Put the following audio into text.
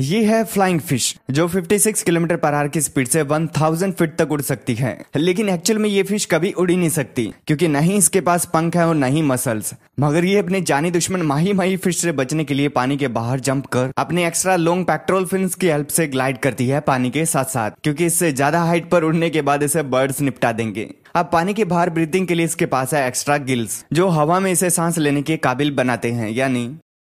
ये है flying fish जो 56 किलोमीटर पर आर की स्पीड से 1000 फीट तक उड़ सकती है लेकिन एक्चुअल में ये फिश कभी उड़ ही नहीं सकती क्योंकि न ही इसके पास पंख है और न ही मसल्स मगर ये अपने जानी दुश्मन माही माही फिश से बचने के लिए पानी के बाहर जंप कर अपने एक्स्ट्रा लॉन्ग पेट्रोल फिन की हेल्प से ग्लाइड करती है पानी के साथ साथ क्योंकि इससे ज्यादा हाइट पर उड़ने के बाद इसे बर्ड्स निपटा देंगे अब पानी के बाहर ब्रीथिंग के लिए इसके पास है एक्स्ट्रा गिल्स जो हवा में इसे सांस लेने के काबिल बनाते हैं यानी